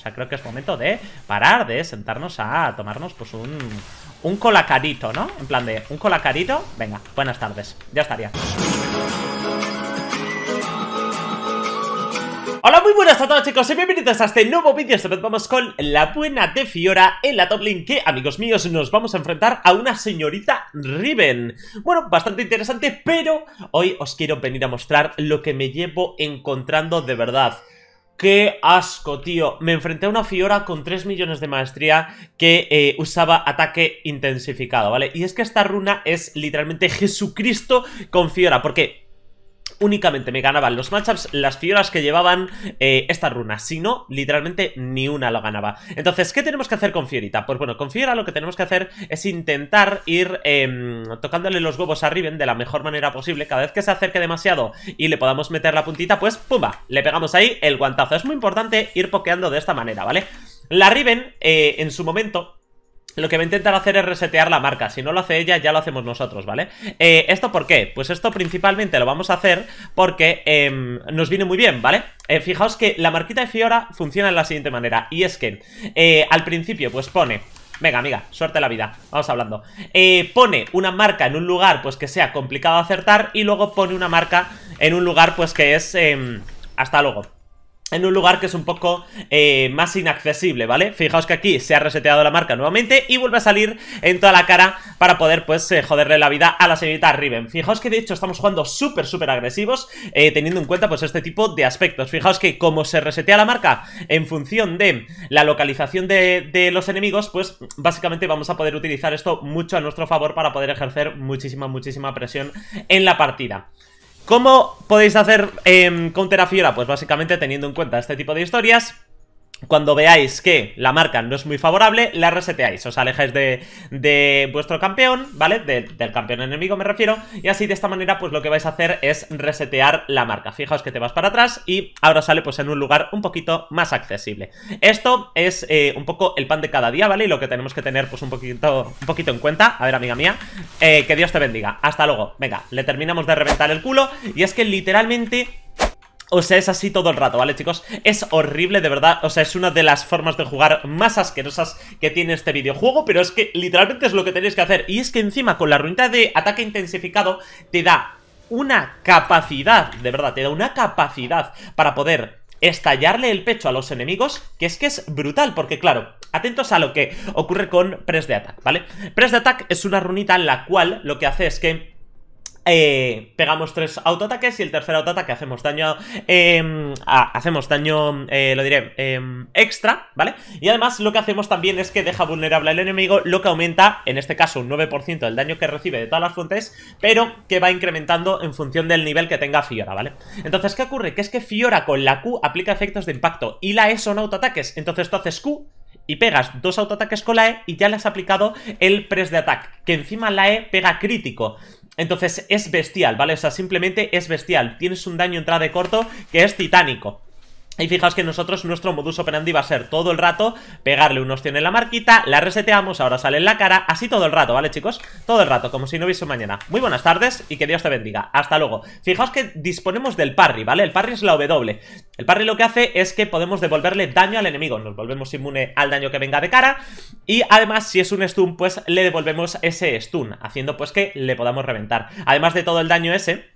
O sea, creo que es momento de parar, de sentarnos a tomarnos pues un, colacarito, ¿no? En plan de, un colacarito, venga, buenas tardes, ya estaría. Hola, muy buenas a todos chicos y bienvenidos a este nuevo vídeo Esta vez vamos con la buena de Fiora en la top link Que, amigos míos, nos vamos a enfrentar a una señorita Riven Bueno, bastante interesante, pero hoy os quiero venir a mostrar lo que me llevo encontrando de verdad ¡Qué asco, tío! Me enfrenté a una Fiora con 3 millones de maestría que eh, usaba ataque intensificado, ¿vale? Y es que esta runa es literalmente Jesucristo con Fiora, porque únicamente me ganaban los matchups las Fioras que llevaban eh, esta runa. Si no, literalmente ni una lo ganaba. Entonces, ¿qué tenemos que hacer con Fiorita? Pues bueno, con Fiora lo que tenemos que hacer es intentar ir em, tocándole los huevos a Riven de la mejor manera posible. Cada vez que se acerque demasiado y le podamos meter la puntita, pues ¡pumba! Le pegamos ahí el guantazo. Es muy importante ir pokeando de esta manera, ¿vale? La Riven, eh, en su momento, lo que va a intentar hacer es resetear la marca. Si no lo hace ella, ya lo hacemos nosotros, ¿vale? Eh, ¿Esto por qué? Pues esto principalmente lo vamos a hacer porque em, nos viene muy bien, ¿vale? Eh, fijaos que la marquita de Fiora funciona de la siguiente manera. Y es que eh, al principio pues pone Venga, amiga, suerte la vida, vamos hablando Pone una marca en un lugar pues que sea complicado acertar Y luego pone una marca en un lugar pues que es... Em, hasta luego en un lugar que es un poco eh, más inaccesible, ¿vale? Fijaos que aquí se ha reseteado la marca nuevamente y vuelve a salir en toda la cara para poder, pues, eh, joderle la vida a la señorita Riven. Fijaos que, de hecho, estamos jugando súper, súper agresivos, eh, teniendo en cuenta, pues, este tipo de aspectos. Fijaos que como se resetea la marca en función de la localización de los enemigos, pues, básicamente vamos a poder utilizar esto mucho a nuestro favor para poder ejercer muchísima, muchísima presión en la partida. ¿Cómo podéis hacer con em, counter a Fiora? Pues básicamente teniendo en cuenta este tipo de historias cuando veáis que la marca no es muy favorable, la reseteáis, os alejáis de, vuestro campeón, ¿vale? del campeón enemigo me refiero, y así de esta manera pues lo que vais a hacer es resetear la marca. Fijaos que te vas para atrás y ahora sale pues en un lugar un poquito más accesible. Esto es eh, un poco el pan de cada día, ¿vale? Y lo que tenemos que tener pues un poquito, un poquito en cuenta. A ver, amiga mía, eh, que Dios te bendiga. Hasta luego. Venga, le terminamos de reventar el culo y es que literalmente o sea, es así todo el rato, ¿vale, chicos? Es horrible, de verdad. O sea, es una de las formas de jugar más asquerosas que tiene este videojuego, pero es que literalmente es lo que tenéis que hacer. Y es que encima, con la runita de ataque intensificado, te da una capacidad, de verdad, te da una capacidad para poder estallarle el pecho a los enemigos, que es que es brutal, porque claro, atentos a lo que ocurre con Press de Attack, ¿vale? Press de Attack es una runita en la cual lo que hace es que eh, pegamos tres autoataques y el tercer autoataque hacemos daño, em, hacemos daño, eh, lo diré, em, extra, ¿vale? Y además lo que hacemos también es que deja vulnerable al enemigo, lo que aumenta, en este caso, un 9% del daño que recibe de todas las fuentes, pero que va incrementando en función del nivel que tenga Fiora, ¿vale? Entonces, ¿qué ocurre? Que es que Fiora con la Q aplica efectos de impacto y la E son autoataques, entonces tú haces Q y pegas dos autoataques con la E y ya le has aplicado el press de ataque, que encima la E pega crítico. Entonces es bestial, ¿vale? O sea, simplemente es bestial. Tienes un daño entrada de corto que es titánico. Y fijaos que nosotros, nuestro modus operandi va a ser todo el rato pegarle un tiene en la marquita, la reseteamos, ahora sale en la cara, así todo el rato, ¿vale chicos? Todo el rato, como si no hubiese mañana. Muy buenas tardes y que Dios te bendiga. Hasta luego. Fijaos que disponemos del parry, ¿vale? El parry es la W. El parry lo que hace es que podemos devolverle daño al enemigo, nos volvemos inmune al daño que venga de cara y además si es un stun pues le devolvemos ese stun, haciendo pues que le podamos reventar. Además de todo el daño ese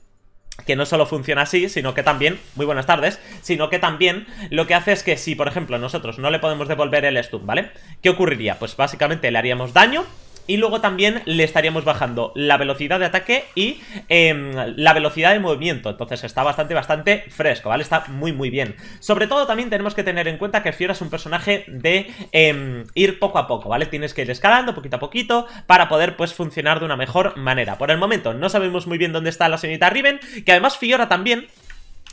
que no solo funciona así, sino que también, muy buenas tardes, sino que también lo que hace es que si, por ejemplo, nosotros no le podemos devolver el stun, ¿vale? ¿Qué ocurriría? Pues básicamente le haríamos daño y luego también le estaríamos bajando la velocidad de ataque y em, la velocidad de movimiento. Entonces está bastante, bastante fresco, ¿vale? Está muy, muy bien. Sobre todo también tenemos que tener en cuenta que Fiora es un personaje de em, ir poco a poco, ¿vale? Tienes que ir escalando poquito a poquito para poder, pues, funcionar de una mejor manera. Por el momento no sabemos muy bien dónde está la señorita Riven, que además Fiora también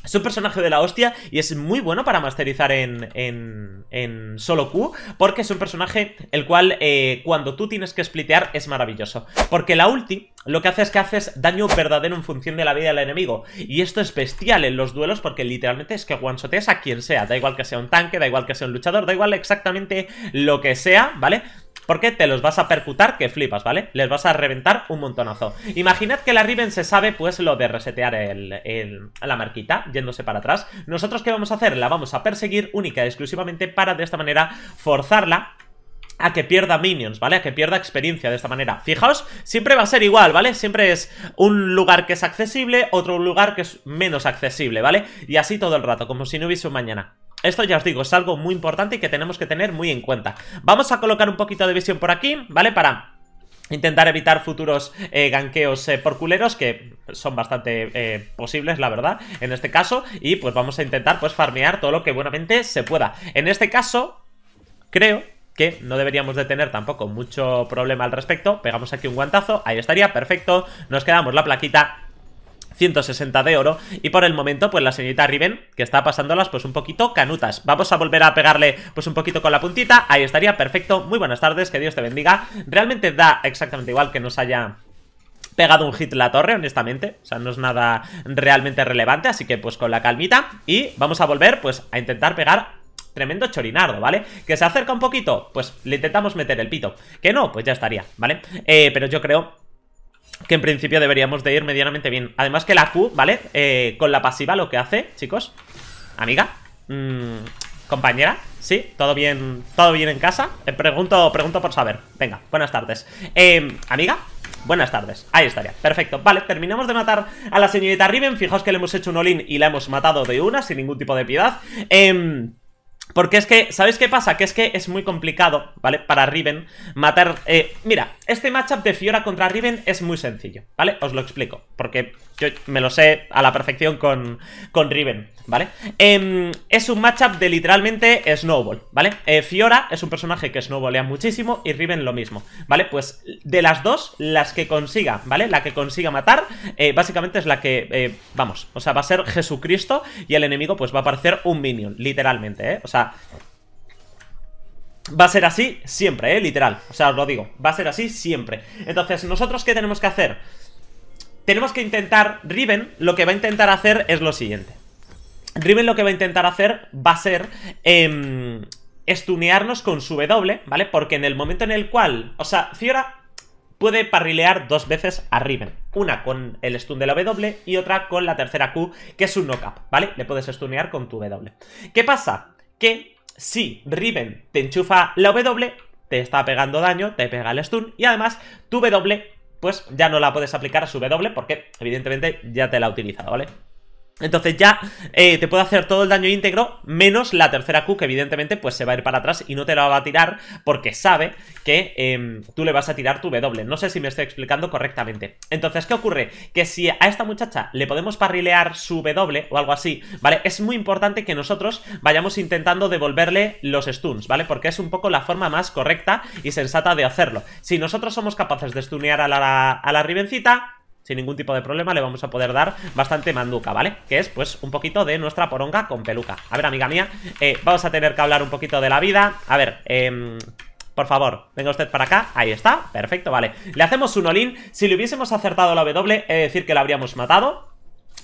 es un personaje de la hostia y es muy bueno para masterizar en, en, solo Q porque es un personaje el cual eh, cuando tú tienes que splitear es maravilloso. Porque la ulti lo que hace es que haces daño verdadero en función de la vida del enemigo. Y esto es bestial en los duelos porque literalmente es que one a quien sea. Da igual que sea un tanque, da igual que sea un luchador, da igual exactamente lo que sea, ¿vale? Porque te los vas a percutar que flipas, ¿vale? Les vas a reventar un montonazo. Imaginad que la Riven se sabe, pues, lo de resetear la marquita, yéndose para atrás. Nosotros, ¿qué vamos a hacer? La vamos a perseguir única y exclusivamente para, de esta manera, forzarla a que pierda minions, ¿vale? A que pierda experiencia de esta manera. Fijaos, siempre va a ser igual, ¿vale? Siempre es un lugar que es accesible, otro lugar que es menos accesible, ¿vale? Y así todo el rato, como si no hubiese un mañana. Esto ya os digo, es algo muy importante y que tenemos que tener muy en cuenta. Vamos a colocar un poquito de visión por aquí, ¿vale? Para intentar evitar futuros eh, ganqueos eh, por culeros que son bastante eh, posibles la verdad en este caso y pues vamos a intentar pues farmear todo lo que buenamente se pueda en este caso creo que no deberíamos de tener tampoco mucho problema al respecto pegamos aquí un guantazo ahí estaría perfecto nos quedamos la plaquita 160 de oro y por el momento pues la señorita Riven que está pasándolas pues un poquito canutas vamos a volver a pegarle pues un poquito con la puntita ahí estaría perfecto muy buenas tardes que Dios te bendiga realmente da exactamente igual que nos haya pegado un hit la torre, honestamente. O sea, no es nada realmente relevante, así que pues con la calmita. Y vamos a volver, pues, a intentar pegar... Tremendo chorinardo, ¿vale? Que se acerca un poquito, pues le intentamos meter el pito. Que no, pues ya estaría, ¿vale? Eh, pero yo creo que en principio deberíamos de ir medianamente bien. Además que la Q, ¿vale? Eh, con la pasiva lo que hace, chicos, amiga, mm, compañera, ¿sí? ¿Todo bien, todo bien en casa? Eh, pregunto, pregunto por saber. Venga, buenas tardes. Eh, amiga, Buenas tardes, ahí estaría, perfecto Vale, terminamos de matar a la señorita Riven Fijaos que le hemos hecho un olín y la hemos matado de una Sin ningún tipo de piedad Eh... Porque es que, ¿sabéis qué pasa? Que es que es muy complicado, ¿vale? Para Riven matar... Eh, mira, este matchup de Fiora contra Riven es muy sencillo, ¿vale? Os lo explico, porque yo me lo sé a la perfección con, con Riven, ¿vale? Em, es un matchup de literalmente Snowball, ¿vale? Eh, Fiora es un personaje que snowballea muchísimo y Riven lo mismo, ¿vale? Pues de las dos, las que consiga, ¿vale? La que consiga matar, eh, básicamente es la que, eh, vamos, o sea, va a ser Jesucristo y el enemigo pues va a aparecer un minion, literalmente, ¿eh? O sea... Va a ser así siempre, ¿eh? Literal, o sea, os lo digo, va a ser así siempre Entonces, ¿nosotros qué tenemos que hacer? tenemos que intentar, Riven lo que va a intentar hacer es lo siguiente. Riven lo que va a intentar hacer va a ser eh, estunearnos con su W, ¿vale? Porque en el momento en el cual, o sea, Fiora puede parrilear dos veces a Riven. Una con el stun de la W y otra con la tercera Q, que es un knock-up, ¿vale? Le puedes stunear con tu W. ¿Qué pasa? Que si Riven te enchufa la W, te está pegando daño, te pega el stun y además tu W pues ya no la puedes aplicar a su W porque evidentemente ya te la ha utilizado, ¿vale? Entonces ya eh, te puede hacer todo el daño íntegro menos la tercera Q que evidentemente pues se va a ir para atrás y no te la va a tirar porque sabe que em, tú le vas a tirar tu W. No sé si me estoy explicando correctamente. Entonces, ¿qué ocurre? Que si a esta muchacha le podemos parrilear su W o algo así, ¿vale? Es muy importante que nosotros vayamos intentando devolverle los stuns, ¿vale? Porque es un poco la forma más correcta y sensata de hacerlo. Si nosotros somos capaces de stunear a la, a la Rivencita, sin ningún tipo de problema le vamos a poder dar bastante manduca, ¿vale? Que es, pues, un poquito de nuestra poronga con peluca. A ver, amiga mía, eh, vamos a tener que hablar un poquito de la vida. A ver, em, Por favor, venga usted para acá, ahí está, perfecto, vale Le hacemos un olín, si le hubiésemos acertado la W es decir que la habríamos matado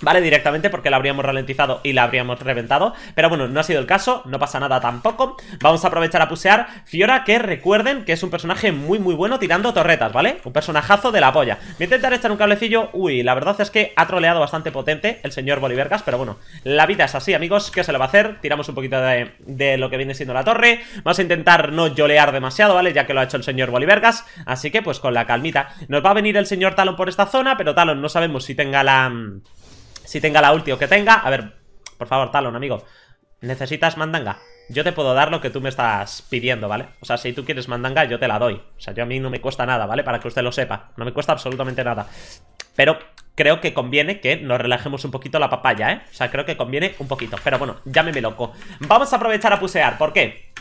¿Vale? Directamente porque la habríamos ralentizado y la habríamos reventado Pero bueno, no ha sido el caso, no pasa nada tampoco Vamos a aprovechar a pusear Fiora que recuerden que es un personaje muy muy bueno tirando torretas, ¿vale? Un personajazo de la polla Voy a intentar echar un cablecillo Uy, la verdad es que ha troleado bastante potente el señor Bolivergas Pero bueno, la vida es así amigos, ¿qué se le va a hacer? Tiramos un poquito de, lo que viene siendo la torre Vamos a intentar no yolear demasiado, ¿vale? Ya que lo ha hecho el señor Bolivergas Así que pues con la calmita Nos va a venir el señor Talon por esta zona Pero Talon no sabemos si tenga la... Si tenga la última o que tenga. A ver, por favor, Talon, amigo. Necesitas mandanga. Yo te puedo dar lo que tú me estás pidiendo, ¿vale? O sea, si tú quieres mandanga, yo te la doy. O sea, yo a mí no me cuesta nada, ¿vale? Para que usted lo sepa. No me cuesta absolutamente nada. Pero creo que conviene que nos relajemos un poquito la papaya, ¿eh? O sea, creo que conviene un poquito. Pero bueno, llámeme loco. Vamos a aprovechar a pusear. ¿Por qué?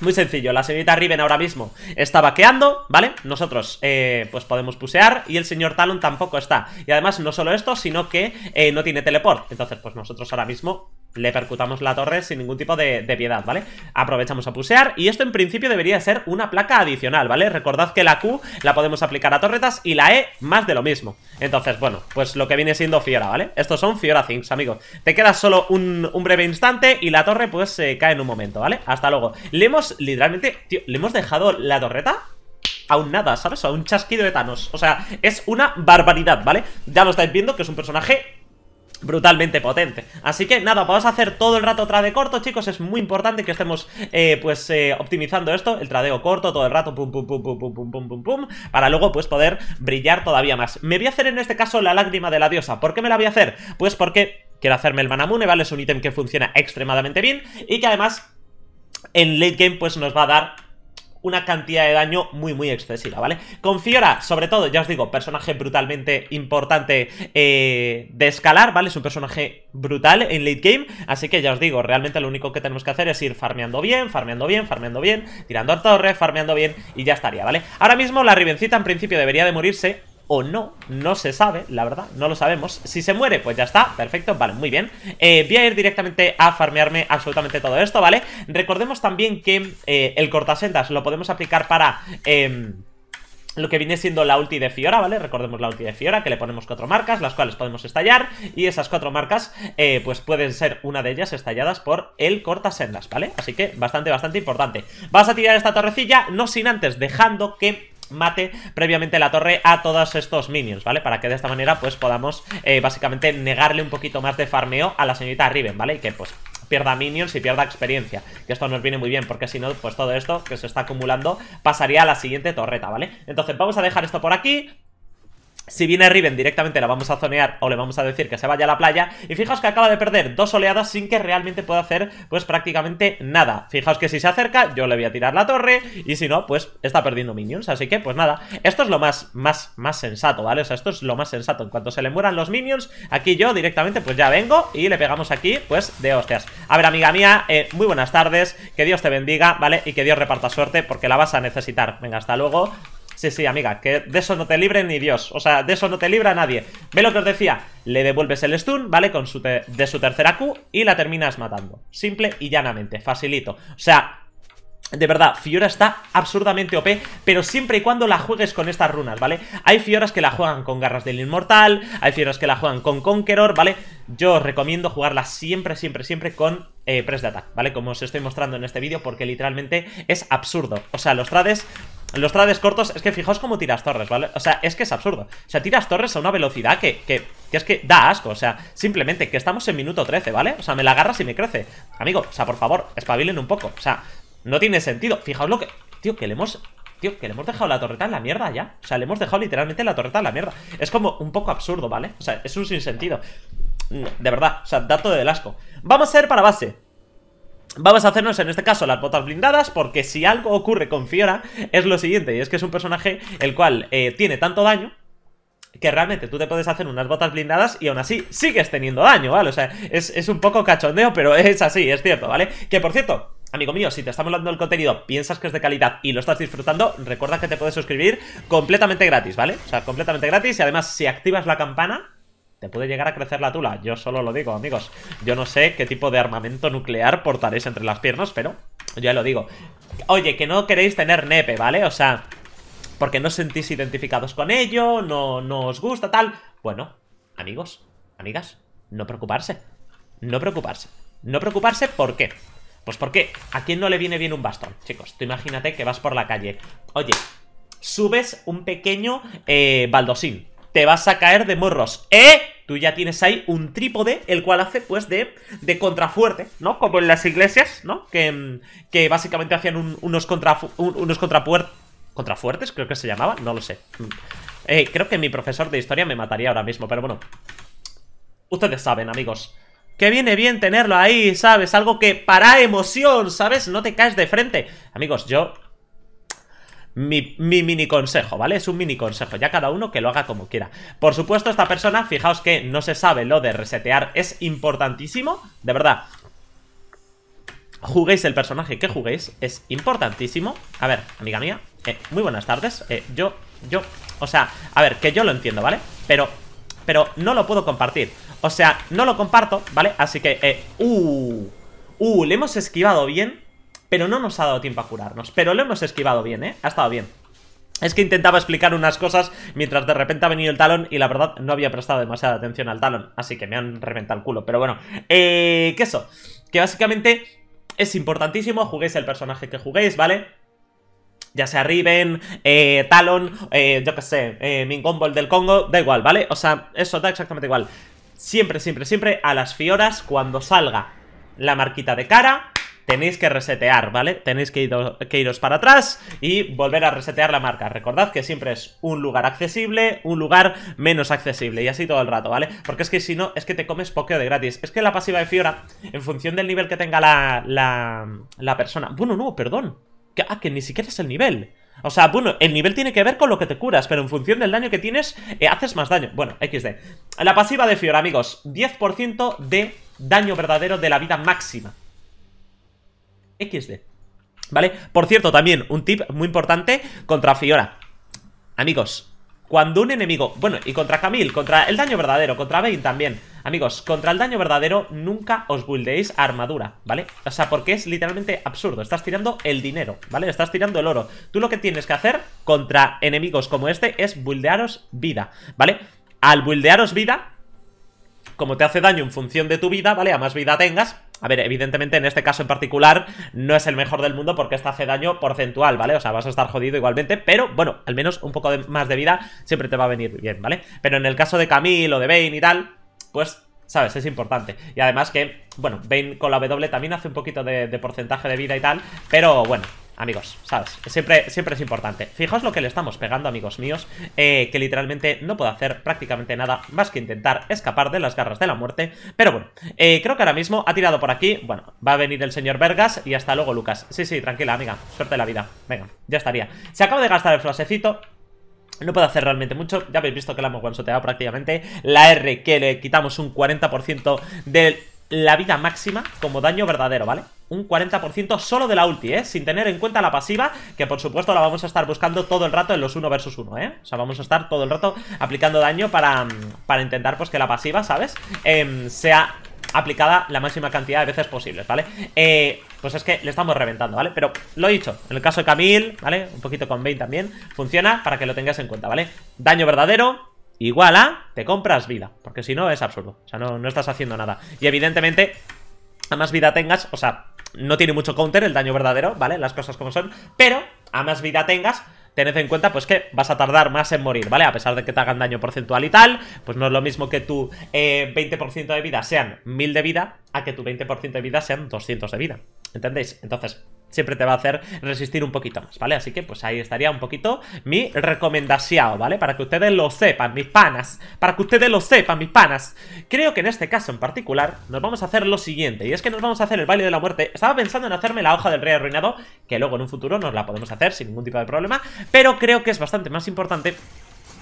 Muy sencillo, la señorita Riven ahora mismo está vaqueando, ¿vale? Nosotros, eh, pues podemos pusear y el señor Talon tampoco está. Y además, no solo esto, sino que eh, no tiene teleport. Entonces, pues nosotros ahora mismo le percutamos la torre sin ningún tipo de, piedad, ¿vale? Aprovechamos a pusear y esto en principio debería ser una placa adicional, ¿vale? Recordad que la Q la podemos aplicar a torretas y la E más de lo mismo. Entonces, bueno, pues lo que viene siendo Fiora, ¿vale? Estos son Fiora Things, amigos. Te queda solo un, breve instante y la torre pues se cae en un momento, ¿vale? Hasta luego. Le hemos, literalmente, tío, le hemos dejado la torreta a un nada, ¿sabes? A un chasquido de Thanos. O sea, es una barbaridad, ¿vale? Ya lo estáis viendo que es un personaje brutalmente potente. Así que nada, vamos a hacer todo el rato trade corto, chicos. Es muy importante que estemos, eh, pues, eh, optimizando esto, el tradeo corto, todo el rato, pum, pum, pum, pum, pum, pum, pum, pum, pum, para luego, pues, poder brillar todavía más. Me voy a hacer en este caso la lágrima de la diosa. ¿Por qué me la voy a hacer? Pues porque quiero hacerme el Manamune, ¿vale? Es un ítem que funciona extremadamente bien y que además en late game pues nos va a dar una cantidad de daño muy, muy excesiva, ¿vale? Con Fiora, sobre todo, ya os digo, personaje brutalmente importante eh, de escalar, ¿vale? Es un personaje brutal en late game, así que ya os digo, realmente lo único que tenemos que hacer es ir farmeando bien, farmeando bien, farmeando bien, tirando a torre, farmeando bien y ya estaría, ¿vale? Ahora mismo la Rivencita en principio debería de morirse o no, no se sabe, la verdad, no lo sabemos Si se muere, pues ya está, perfecto, vale, muy bien eh, Voy a ir directamente a farmearme absolutamente todo esto, ¿vale? Recordemos también que eh, el cortasendas lo podemos aplicar para... Em, lo que viene siendo la ulti de Fiora, ¿vale? Recordemos la ulti de Fiora, que le ponemos cuatro marcas, las cuales podemos estallar, y esas cuatro marcas, eh, pues pueden ser una de ellas estalladas por el cortasendas, ¿vale? Así que bastante, bastante importante. Vas a tirar esta torrecilla, no sin antes dejando que mate previamente la torre a todos estos minions, ¿vale? Para que de esta manera pues podamos eh, básicamente negarle un poquito más de farmeo a la señorita Riven, ¿vale? Y que pues pierda minions y pierda experiencia Que esto nos viene muy bien porque si no, pues todo esto que se está acumulando pasaría a la siguiente torreta, ¿vale? Entonces vamos a dejar esto por aquí si viene Riven directamente la vamos a zonear o le vamos a decir que se vaya a la playa Y fijaos que acaba de perder dos oleadas sin que realmente pueda hacer pues prácticamente nada Fijaos que si se acerca yo le voy a tirar la torre y si no pues está perdiendo minions Así que pues nada, esto es lo más, más, más sensato, ¿vale? O sea, esto es lo más sensato En cuanto se le mueran los minions, aquí yo directamente pues ya vengo y le pegamos aquí pues de hostias A ver amiga mía, eh, muy buenas tardes, que Dios te bendiga, ¿vale? Y que Dios reparta suerte porque la vas a necesitar Venga, hasta luego Sí, sí, amiga, que de eso no te libre ni Dios. O sea, de eso no te libra nadie. Ve lo que os decía. Le devuelves el stun, ¿vale? Con su de su tercera Q y la terminas matando. Simple y llanamente, facilito. O sea, de verdad, Fiora está absurdamente OP, pero siempre y cuando la juegues con estas runas, ¿vale? Hay Fioras que la juegan con Garras del Inmortal, hay Fioras que la juegan con Conqueror, ¿vale? Yo os recomiendo jugarla siempre, siempre, siempre con eh, Press de Attack, ¿vale? Como os estoy mostrando en este vídeo, porque literalmente es absurdo. O sea, los trades los trades cortos, es que fijaos cómo tiras torres, ¿vale? O sea, es que es absurdo O sea, tiras torres a una velocidad que, que, que, es que da asco O sea, simplemente que estamos en minuto 13, ¿vale? O sea, me la agarras y me crece Amigo, o sea, por favor, espabilen un poco O sea, no tiene sentido Fijaos lo que... Tío, que le hemos... Tío, que le hemos dejado la torreta en la mierda ya O sea, le hemos dejado literalmente la torreta en la mierda Es como un poco absurdo, ¿vale? O sea, es un sinsentido De verdad, o sea, dato del asco Vamos a ir para base Vamos a hacernos en este caso las botas blindadas porque si algo ocurre con Fiora es lo siguiente y es que es un personaje el cual eh, tiene tanto daño que realmente tú te puedes hacer unas botas blindadas y aún así sigues teniendo daño, ¿vale? O sea, es, es un poco cachondeo, pero es así, es cierto, ¿vale? Que por cierto, Amigo mío, si te estamos dando el contenido, piensas que es de calidad y lo estás disfrutando, recuerda que te puedes suscribir completamente gratis, ¿vale? O sea, completamente gratis y además si activas la campana te puede llegar a crecer la tula. Yo solo lo digo, amigos. Yo no sé qué tipo de armamento nuclear portaréis entre las piernas, pero ya lo digo. Oye, que no queréis tener nepe, ¿vale? O sea, porque no os sentís identificados con ello, no, os gusta, tal. Bueno, amigos, amigas, no preocuparse. No preocuparse. No preocuparse, ¿por qué? Pues porque a quién no le viene bien un bastón, chicos. Tú imagínate que vas por la calle. Oye, subes un pequeño eh, baldosín te vas a caer de morros. ¿Eh? Tú ya tienes ahí un trípode, el cual hace, pues, de, de contrafuerte, ¿no? Como en las iglesias, ¿no? Que, mm, básicamente hacían unos, contrafu contrapuertes. ¿Contrafuertes? Creo que se llamaba. No lo sé. Mm. Eh, creo que mi profesor de historia me mataría ahora mismo, pero bueno. Ustedes saben, amigos. Que viene bien tenerlo ahí, ¿sabes? Algo que para emoción, ¿sabes? No te caes de frente. Amigos, yo mi, mini consejo, ¿vale? Es un mini consejo, ya cada uno que lo haga como quiera. Por supuesto, esta persona, fijaos que no se sabe lo de resetear, es importantísimo, de verdad. Juguéis el personaje que juguéis, es importantísimo. A ver, amiga mía, eh, muy buenas tardes. Eh, yo, yo, o sea, a ver, que yo lo entiendo, ¿vale? Pero, pero no lo puedo compartir. O sea, no lo comparto, ¿vale? Así que, eh, uh, uh, le hemos esquivado bien pero no nos ha dado tiempo a curarnos. Pero lo hemos esquivado bien, ¿eh? Ha estado bien. Es que intentaba explicar unas cosas mientras de repente ha venido el talón y la verdad no había prestado demasiada atención al talón, así que me han reventado el culo. Pero bueno, eh, que eso, que básicamente es importantísimo, juguéis el personaje que juguéis, ¿vale? ya sea Riven, eh, Talon, eh, yo qué sé, eh, Mingombol del Congo, da igual, ¿vale? O sea, eso da exactamente igual. Siempre, siempre, siempre a las Fioras, cuando salga la marquita de cara, tenéis que resetear, ¿vale? Tenéis que, iros para atrás y volver a resetear la marca. Recordad que siempre es un lugar accesible, un lugar menos accesible y así todo el rato, ¿vale? Porque es que si no, es que te comes pokeo de gratis. Es que la pasiva de Fiora, en función del nivel que tenga la, persona... Bueno, no, perdón. ah, que ni siquiera es el nivel. O sea, bueno, el nivel tiene que ver con lo que te curas, pero en función del daño que tienes, eh, haces más daño. Bueno, XD. La pasiva de Fiora, amigos, 10% de daño verdadero de la vida máxima. XD. ¿Vale? Por cierto, también un tip muy importante contra Fiora. Amigos, cuando un enemigo... Bueno, y contra Camille, contra el daño verdadero, contra Bane también. Amigos, contra el daño verdadero nunca os buildéis armadura, ¿vale? O sea, porque es literalmente absurdo. Estás tirando el dinero, ¿vale? Estás tirando el oro. Tú lo que tienes que hacer contra enemigos como este es buildearos vida, ¿vale? Al buildearos vida, como te hace daño en función de tu vida, ¿vale? A más vida tengas, a ver, evidentemente en este caso en particular no es el mejor del mundo porque este hace daño porcentual, ¿vale? O sea, vas a estar jodido igualmente, pero bueno, al menos un poco más de vida siempre te va a venir bien, ¿vale? Pero en el caso de Camille o de Bane y tal, pues ¿Sabes? Es importante. Y además que, bueno, Bane con la W también hace un poquito de, porcentaje de vida y tal. Pero bueno, amigos, ¿sabes? Siempre, siempre es importante. Fijaos lo que le estamos pegando, amigos míos, eh, que literalmente no puedo hacer prácticamente nada más que intentar escapar de las garras de la muerte. Pero bueno, eh, creo que ahora mismo ha tirado por aquí. Bueno, va a venir el señor Vergas y hasta luego, Lucas. Sí, sí, tranquila, amiga. Suerte de la vida. Venga, ya estaría. Se acaba de gastar el flasecito, No puedo hacer realmente mucho, ya habéis visto que la hemos guansoteado prácticamente La R que le quitamos un 40% de la vida máxima como daño verdadero, ¿vale? un 40% solo de la ulti, ¿eh? Sin tener en cuenta la pasiva, que por supuesto la vamos a estar buscando todo el rato en los 1 versus 1, ¿eh? O sea, vamos a estar todo el rato aplicando daño para, mm, para intentar, pues, que la pasiva, ¿sabes? Em, sea aplicada la máxima cantidad de veces posibles, ¿vale? Eh, pues es que le estamos reventando, ¿vale? Pero lo he dicho, en el caso de Camille, ¿vale? Un poquito con Bane también, funciona para que lo tengas en cuenta, ¿vale? Daño verdadero, igual a, te compras vida, porque si no es absurdo, o sea, no, no estás haciendo nada. Y evidentemente, a más vida tengas, o sea, no tiene mucho counter el daño verdadero, ¿vale? Las cosas como son. Pero, a más vida tengas, tened en cuenta pues que vas a tardar más en morir, ¿vale? A pesar de que te hagan daño porcentual y tal, pues no es lo mismo que tu 20% eh, de vida sean 1000 de vida a que tu 20% de vida sean 200 de vida, ¿entendéis? Entonces, siempre te va a hacer resistir un poquito más, ¿vale? Así que pues ahí estaría un poquito mi recomendación, ¿vale? Para que ustedes lo sepan, mis panas, para que ustedes lo sepan, mis panas. Creo que en este caso en particular nos vamos a hacer lo siguiente, y es que nos vamos a hacer el baile de la muerte. Estaba pensando en hacerme la hoja del rey arruinado, que luego en un futuro nos la podemos hacer sin ningún tipo de problema, pero creo que es bastante más importante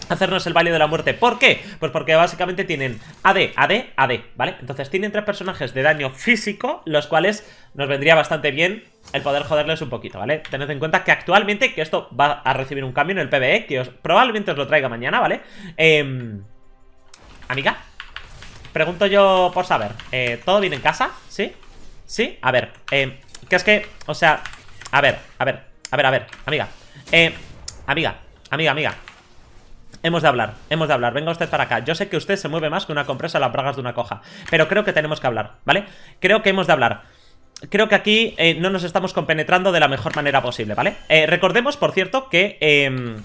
hacernos el baile de la muerte. ¿Por qué? Pues porque básicamente tienen AD, AD, AD, ¿vale? Entonces tienen tres personajes de daño físico, los cuales nos vendría bastante bien el poder joderles un poquito, ¿vale? Tened en cuenta que actualmente, que esto va a recibir un cambio en el PBE, que probablemente os lo traiga mañana, ¿vale? Em, amiga, pregunto yo por saber, eh, ¿todo bien en casa? ¿Sí? ¿Sí? A ver, eh, que es que, o sea, a ver, a ver, a ver, a ver, amiga, eh, amiga, amiga, amiga, Hemos de hablar, hemos de hablar. Venga usted para acá. Yo sé que usted se mueve más que una compresa a las bragas de una coja. Pero creo que tenemos que hablar, ¿vale? Creo que hemos de hablar. Creo que aquí eh, no nos estamos compenetrando de la mejor manera posible, ¿vale? Eh, recordemos, por cierto, que... Em,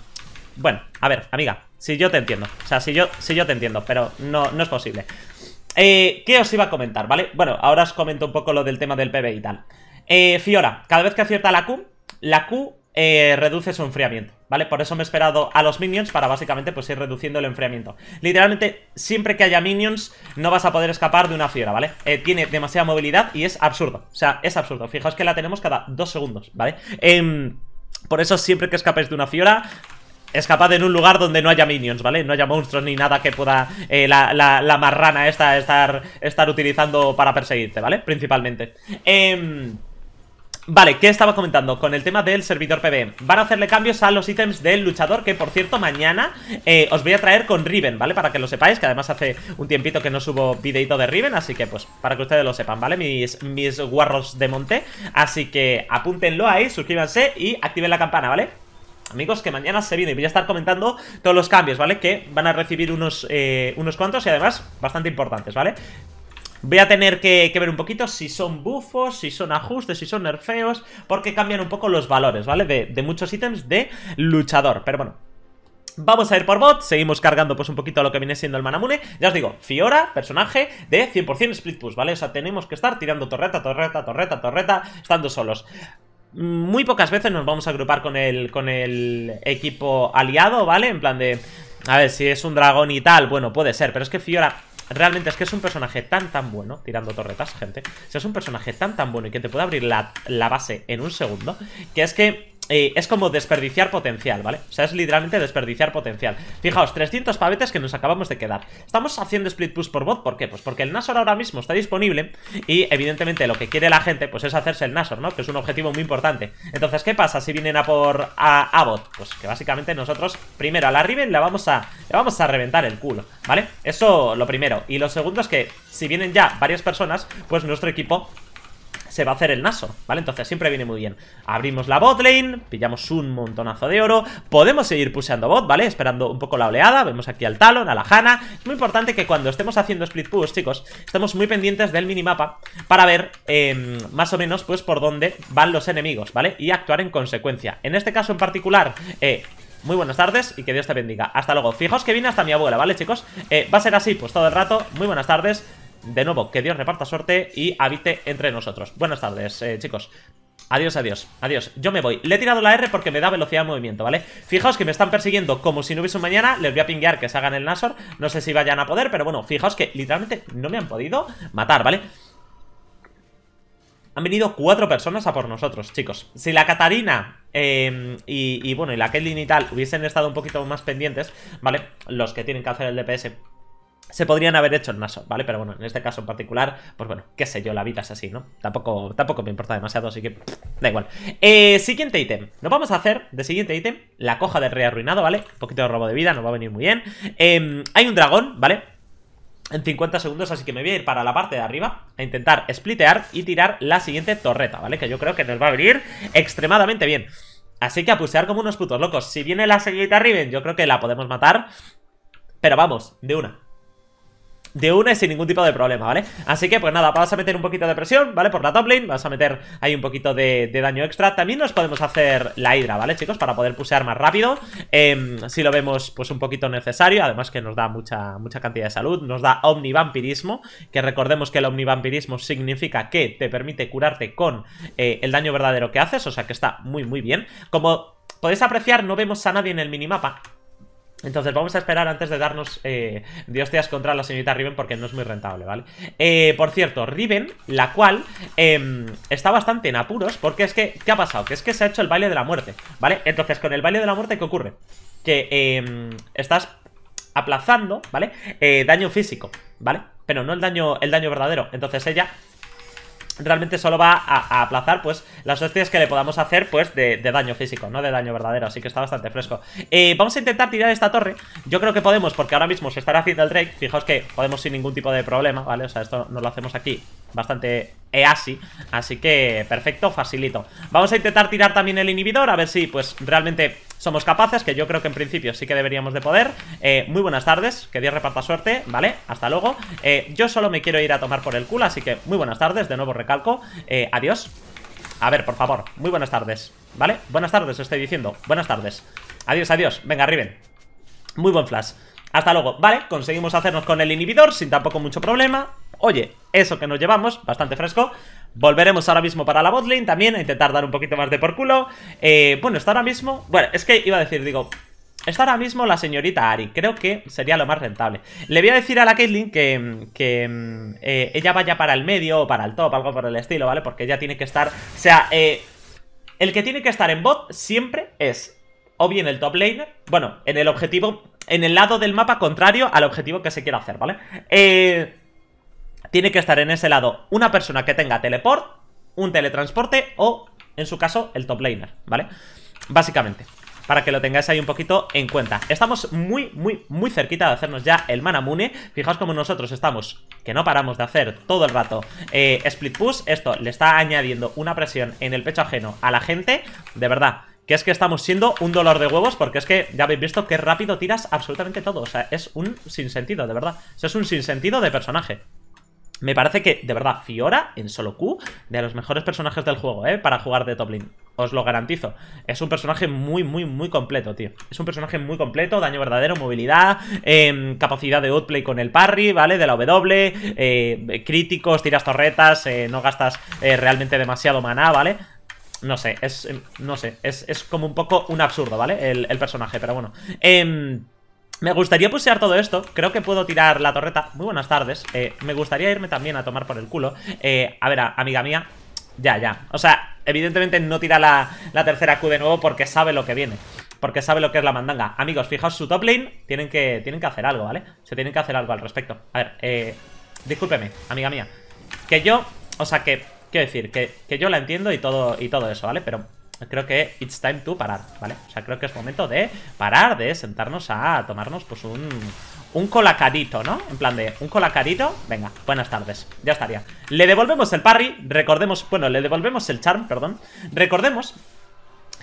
bueno, a ver, amiga, si yo te entiendo. O sea, si yo, si yo te entiendo, pero no, no es posible. Eh, ¿Qué os iba a comentar, vale? Bueno, ahora os comento un poco lo del tema del PB y tal. Eh, Fiora, cada vez que acierta la Q, la Q eh, reduce su enfriamiento. ¿vale? Por eso me he esperado a los minions para básicamente pues ir reduciendo el enfriamiento. Literalmente, siempre que haya minions no vas a poder escapar de una fiera, ¿vale? Eh, tiene demasiada movilidad y es absurdo, o sea, es absurdo. Fijaos que la tenemos cada dos segundos, ¿vale? Em, por eso siempre que escapes de una fiora, escapad en un lugar donde no haya minions, ¿vale? No haya monstruos ni nada que pueda eh, la, marrana esta estar, estar utilizando para perseguirte, ¿vale? Principalmente. Em, Vale, ¿qué estaba comentando? Con el tema del servidor PB. E van a hacerle cambios a los ítems del luchador Que por cierto mañana eh, os voy a traer con Riven, ¿vale? Para que lo sepáis, que además hace un tiempito que no subo videito de Riven Así que pues para que ustedes lo sepan, ¿vale? Mis, mis guarros de monte Así que apúntenlo ahí, suscríbanse y activen la campana, ¿vale? Amigos, que mañana se viene y voy a estar comentando todos los cambios, ¿vale? Que van a recibir unos, eh, unos cuantos y además bastante importantes, ¿vale? Voy a tener que, ver un poquito si son bufos, si son ajustes, si son nerfeos, porque cambian un poco los valores, ¿vale? De, muchos ítems de luchador, pero bueno. Vamos a ir por bot, seguimos cargando pues un poquito lo que viene siendo el Manamune Ya os digo, Fiora, personaje de 100% split push, ¿vale? O sea, tenemos que estar tirando torreta, torreta, torreta, torreta, estando solos Muy pocas veces nos vamos a agrupar con el equipo aliado, ¿vale? En plan de, a ver, si es un dragón y tal, bueno, puede ser Pero es que Fiora Realmente es que es un personaje tan tan bueno, tirando torretas, gente. Si es un personaje tan tan bueno y que te puede abrir la, la base en un segundo, que es que eh, es como desperdiciar potencial, ¿vale? O sea, es literalmente desperdiciar potencial. Fijaos, 300 pavetes que nos acabamos de quedar. Estamos haciendo split push por bot, ¿por qué? Pues porque el Nasor ahora mismo está disponible y evidentemente lo que quiere la gente pues es hacerse el Nasor, ¿no? Que es un objetivo muy importante. Entonces, ¿qué pasa si vienen a por a, bot? Pues que básicamente nosotros primero a la Riven la vamos a, le vamos a reventar el culo, ¿vale? Eso lo primero. Y lo segundo es que si vienen ya varias personas, pues nuestro equipo se va a hacer el naso, ¿vale? Entonces siempre viene muy bien. Abrimos la botlane, pillamos un montonazo de oro, podemos seguir pusheando bot, ¿vale? Esperando un poco la oleada, vemos aquí al Talon, a la Es Muy importante que cuando estemos haciendo split push, chicos, estemos muy pendientes del minimapa para ver em, más o menos pues por dónde van los enemigos, ¿vale? Y actuar en consecuencia. En este caso en particular, eh, muy buenas tardes y que Dios te bendiga. Hasta luego. Fijos que viene hasta mi abuela, ¿vale, chicos? Eh, va a ser así, pues todo el rato. Muy buenas tardes. De nuevo, que Dios reparta suerte y habite entre nosotros. Buenas tardes, eh, chicos. Adiós, adiós, adiós. Yo me voy. Le he tirado la R porque me da velocidad de movimiento, ¿vale? Fijaos que me están persiguiendo como si no hubiese un mañana. Les voy a pinguear que se hagan el Nasor. No sé si vayan a poder, pero bueno, fijaos que literalmente no me han podido matar, ¿vale? Han venido cuatro personas a por nosotros, chicos. Si la Catarina em, y, bueno, y la kelly y tal hubiesen estado un poquito más pendientes, ¿vale? Los que tienen que hacer el DPS se podrían haber hecho en Nashor, ¿vale? Pero bueno, en este caso en particular, pues bueno, qué sé yo, la vida es así, ¿no? Tampoco, tampoco me importa demasiado, así que da igual. Eh, siguiente ítem. Nos vamos a hacer, de siguiente ítem, la coja del rey arruinado, ¿vale? Un poquito de robo de vida, nos va a venir muy bien. Em, hay un dragón, ¿vale? En 50 segundos, así que me voy a ir para la parte de arriba a intentar splitear y tirar la siguiente torreta, ¿vale? Que yo creo que nos va a venir extremadamente bien. Así que a pusear como unos putos locos. Si viene la señorita Riven, yo creo que la podemos matar. Pero vamos, de una de una y sin ningún tipo de problema, ¿vale? Así que, pues nada, vas a meter un poquito de presión, ¿vale? Por la top lane, vas a meter ahí un poquito de, daño extra También nos podemos hacer la hidra, ¿vale, chicos? Para poder pusear más rápido em, Si lo vemos, pues un poquito necesario Además que nos da mucha, mucha cantidad de salud Nos da omnivampirismo Que recordemos que el omnivampirismo significa que te permite curarte con eh, el daño verdadero que haces O sea que está muy, muy bien Como podéis apreciar, no vemos a nadie en el minimapa entonces vamos a esperar antes de darnos eh, dios te has contra la señorita Riven porque no es muy rentable, ¿vale? Eh, por cierto, Riven, la cual em, está bastante en apuros porque es que, ¿qué ha pasado? Que es que se ha hecho el baile de la muerte, ¿vale? Entonces con el baile de la muerte, ¿qué ocurre? Que em, estás aplazando, ¿vale? Eh, daño físico, ¿vale? Pero no el daño, el daño verdadero. Entonces ella realmente solo va a, aplazar pues las hostias que le podamos hacer pues de, daño físico, no de daño verdadero, así que está bastante fresco. Eh, vamos a intentar tirar esta torre, yo creo que podemos porque ahora mismo se estará haciendo el Drake, fijaos que podemos sin ningún tipo de problema, ¿vale? O sea, esto nos lo hacemos aquí bastante easy, así que perfecto, facilito. Vamos a intentar tirar también el inhibidor, a ver si pues realmente somos capaces, que yo creo que en principio sí que deberíamos de poder. Eh, muy buenas tardes, que Dios reparta suerte, ¿vale? Hasta luego. Eh, yo solo me quiero ir a tomar por el culo, así que muy buenas tardes, de nuevo recalco. Eh, adiós. A ver, por favor, muy buenas tardes, ¿vale? Buenas tardes, estoy diciendo. Buenas tardes. Adiós, adiós. Venga, arriben. Muy buen flash. Hasta luego, ¿vale? Conseguimos hacernos con el inhibidor sin tampoco mucho problema. Oye, eso que nos llevamos, bastante fresco. Volveremos ahora mismo para la botlane también, a intentar dar un poquito más de por culo. Eh, bueno, está ahora mismo... Bueno, es que iba a decir, digo... Está ahora mismo la señorita Ari, creo que sería lo más rentable. Le voy a decir a la Caitlyn que, que eh, ella vaya para el medio o para el top, algo por el estilo, ¿vale? Porque ella tiene que estar... O sea, eh, el que tiene que estar en bot siempre es o bien el top laner, bueno, en el objetivo en el lado del mapa contrario al objetivo que se quiera hacer, ¿vale? Eh, tiene que estar en ese lado una persona que tenga teleport, un teletransporte o, en su caso, el top laner, ¿vale? Básicamente para que lo tengáis ahí un poquito en cuenta. Estamos muy, muy, muy cerquita de hacernos ya el Manamune. Fijaos como nosotros estamos, que no paramos de hacer todo el rato eh, split push. Esto le está añadiendo una presión en el pecho ajeno a la gente. De verdad, que es que estamos siendo un dolor de huevos porque es que ya habéis visto qué rápido tiras absolutamente todo. O sea, es un sinsentido, de verdad. es un sinsentido de personaje. Me parece que, de verdad, Fiora en solo Q, de los mejores personajes del juego, ¿eh? Para jugar de top lane. Os lo garantizo. Es un personaje muy, muy, muy completo, tío. Es un personaje muy completo. Daño verdadero, movilidad, em, capacidad de outplay con el parry, ¿vale? De la W, eh, críticos, tiras torretas, eh, no gastas eh, realmente demasiado maná, ¿vale? No sé, es... Em, no sé, es, como un poco un absurdo, ¿vale? El, personaje, pero bueno. Em, me gustaría pusear todo esto, creo que puedo tirar la torreta Muy buenas tardes, eh, me gustaría irme también a tomar por el culo eh, A ver, amiga mía, ya, ya O sea, evidentemente no tira la, tercera Q de nuevo porque sabe lo que viene Porque sabe lo que es la mandanga Amigos, fijaos su top lane, tienen que, tienen que hacer algo, ¿vale? Se tienen que hacer algo al respecto A ver, eh, discúlpeme, amiga mía Que yo, o sea que Quiero decir, que, yo la entiendo y todo, y todo eso, ¿vale? Pero creo que it's time to parar, ¿vale? O sea, creo que es momento de parar, de sentarnos a tomarnos, pues, un, un colacarito, ¿no? En plan de, un colacadito, venga, buenas tardes, ya estaría. Le devolvemos el parry, recordemos, bueno, le devolvemos el charm, perdón. Recordemos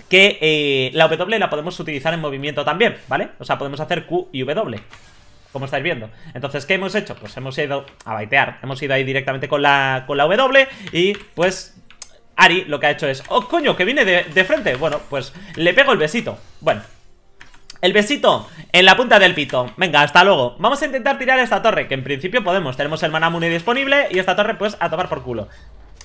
que eh, la W la podemos utilizar en movimiento también, ¿vale? O sea, podemos hacer Q y W como estáis viendo. Entonces, ¿qué hemos hecho? Pues hemos ido a baitear, hemos ido ahí directamente con la, con la W y pues Ari lo que ha hecho es, oh coño, que viene de, de frente. Bueno, pues le pego el besito. Bueno, el besito en la punta del pito Venga, hasta luego Vamos a intentar tirar esta torre Que en principio podemos Tenemos el mana muni disponible Y esta torre pues a tomar por culo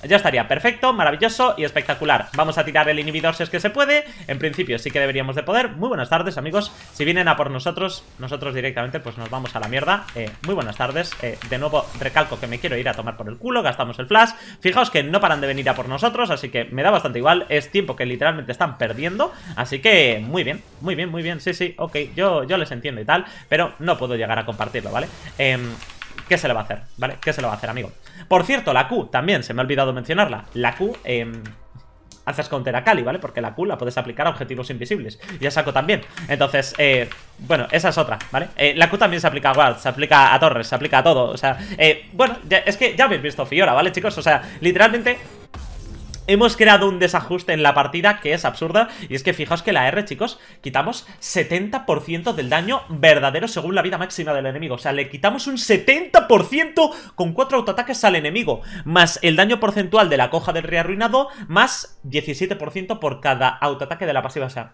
ya estaría perfecto, maravilloso y espectacular Vamos a tirar el inhibidor si es que se puede En principio sí que deberíamos de poder Muy buenas tardes amigos, si vienen a por nosotros Nosotros directamente pues nos vamos a la mierda eh, Muy buenas tardes, eh, de nuevo recalco que me quiero ir a tomar por el culo Gastamos el flash, fijaos que no paran de venir a por nosotros Así que me da bastante igual, es tiempo que literalmente están perdiendo Así que muy bien, muy bien, muy bien Sí, sí, ok, yo, yo les entiendo y tal Pero no puedo llegar a compartirlo, ¿vale? Eh, ¿Qué se le va a hacer? ¿Vale? ¿Qué se le va a hacer, amigo? Por cierto, la Q también, se me ha olvidado mencionarla. La Q, eh, haces con a ¿vale? Porque la Q la puedes aplicar a objetivos invisibles. Y Saco también. Entonces, eh, bueno, esa es otra, ¿vale? Eh, la Q también se aplica a guard, se aplica a torres, se aplica a todo. O sea, eh, bueno, es que ya habéis visto Fiora, ¿vale, chicos? O sea, literalmente Hemos creado un desajuste en la partida que es absurda y es que fijaos que la R, chicos, quitamos 70% del daño verdadero según la vida máxima del enemigo. O sea, le quitamos un 70% con 4 autoataques al enemigo, más el daño porcentual de la coja del rey arruinado, más 17% por cada autoataque de la pasiva. O sea,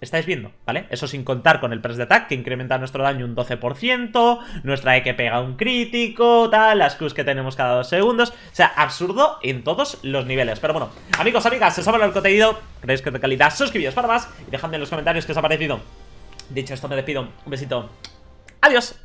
estáis viendo, ¿vale? Eso sin contar con el press de ataque que incrementa nuestro daño un 12%, nuestra E que pega un crítico, tal, las Qs que tenemos cada dos segundos, o sea, absurdo en todos los niveles. Pero bueno, amigos, amigas, si os ha el contenido, creéis que es de calidad, suscribíos para más y dejadme en los comentarios qué os ha parecido. Dicho esto, me despido, un besito, adiós.